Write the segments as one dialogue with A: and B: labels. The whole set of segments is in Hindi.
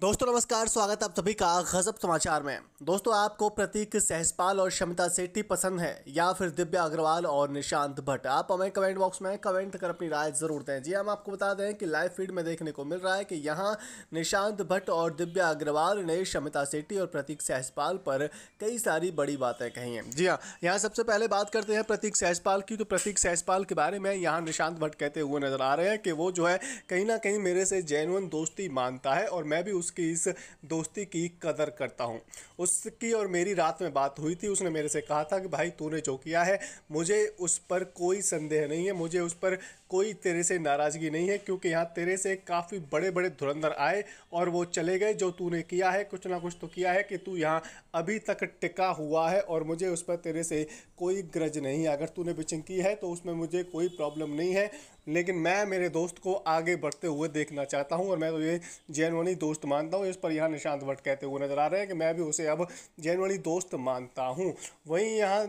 A: दोस्तों नमस्कार स्वागत आप सभी का गजब समाचार में दोस्तों आपको प्रतीक सहजपाल और शमिता सेट्टी पसंद है या फिर दिव्या अग्रवाल और निशांत भट्ट आप हमें कमेंट बॉक्स में कमेंट कर अपनी राय जरूर दें जी हाँ, हम आपको बता दें कि लाइव फीड में देखने को मिल रहा है कि यहाँ निशांत भट्ट और दिव्या अग्रवाल ने शमिता सेट्टी और प्रतीक सहजपाल पर कई सारी बड़ी बातें कही हैं जी हाँ यहाँ सबसे पहले बात करते हैं प्रतीक सहजपाल की तो प्रतीक सहजपाल के बारे में यहाँ निशांत भट्ट कहते हुए नजर आ रहे हैं कि वो जो है कहीं ना कहीं मेरे से जेनुअन दोस्ती मानता है और मैं भी उस उसकी इस दोस्ती की कदर करता हूँ उसकी और मेरी रात में बात हुई थी उसने मेरे से कहा था कि भाई तूने जो किया है मुझे उस पर कोई संदेह नहीं है मुझे उस पर कोई तेरे से नाराज़गी नहीं है क्योंकि यहाँ तेरे से काफ़ी बड़े बड़े धुरंधर आए और वो चले गए जो तूने किया है कुछ ना कुछ तो किया है कि तू यहाँ अभी तक टिका हुआ है और मुझे उस पर तेरे से कोई ग्रज नहीं है अगर तूने बिचिंग की है तो उसमें मुझे कोई प्रॉब्लम नहीं है लेकिन मैं मेरे दोस्त को आगे बढ़ते हुए देखना चाहता हूँ और मैं तो ये जैनवनी दोस्त मानता हूँ इस पर यहाँ निशांत भट्ट कहते हुए नज़र आ रहे हैं कि मैं भी उसे अब जैनवनी दोस्त मानता हूँ वहीं यहाँ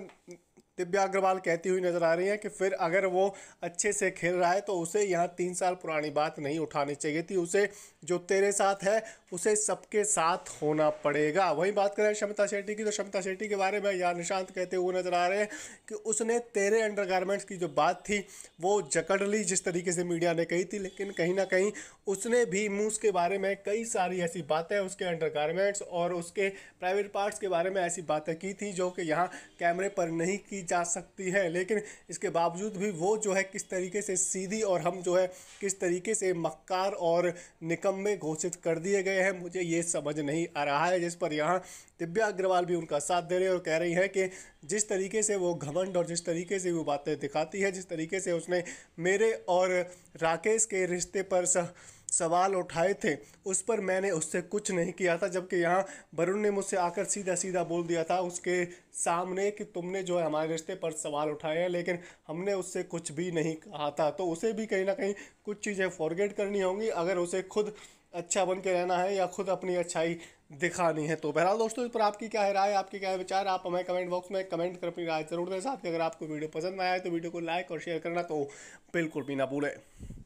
A: दिव्या अग्रवाल कहती हुई नजर आ रही हैं कि फिर अगर वो अच्छे से खेल रहा है तो उसे यहाँ तीन साल पुरानी बात नहीं उठानी चाहिए थी उसे जो तेरे साथ है उसे सबके साथ होना पड़ेगा वही बात करें क्षमता शेट्टी की तो क्षमता शेट्टी के बारे में यहाँ निशांत कहते हुए नजर आ रहे हैं कि उसने तेरे अंडरगारमेंट्स की जो बात थी वो जकड़ ली जिस तरीके से मीडिया ने कही थी लेकिन कहीं ना कहीं उसने भी मूस के बारे में कई सारी ऐसी बातें उसके अंडर और उसके प्राइवेट पार्ट्स के बारे में ऐसी बातें की थी जो कि यहाँ कैमरे पर नहीं की जा सकती है लेकिन इसके बावजूद भी वो जो है किस तरीके से सीधी और हम जो है किस तरीके से मक्कार और निकम्मे घोषित कर दिए गए हैं मुझे ये समझ नहीं आ रहा है जिस पर यहाँ दिव्या अग्रवाल भी उनका साथ दे रही है और कह रही है कि जिस तरीके से वो घमंड और जिस तरीके से वो बातें दिखाती है जिस तरीके से उसने मेरे और राकेश के रिश्ते पर सा... सवाल उठाए थे उस पर मैंने उससे कुछ नहीं किया था जबकि यहाँ वरुण ने मुझसे आकर सीधा सीधा बोल दिया था उसके सामने कि तुमने जो है हमारे रिश्ते पर सवाल उठाए हैं लेकिन हमने उससे कुछ भी नहीं कहा था तो उसे भी कहीं ना कहीं कुछ चीज़ें फॉरगेट करनी होंगी अगर उसे खुद अच्छा बन के रहना है या खुद अपनी अच्छाई दिखानी है तो बहरहाल दोस्तों इस पर आपकी क्या है राय आपके क्या है विचार आप हमें कमेंट बॉक्स में कमेंट कर अपनी राय जरूर दें साथ ही अगर आपको वीडियो पसंद आया है तो वीडियो को लाइक और शेयर करना तो बिल्कुल भी ना भूलें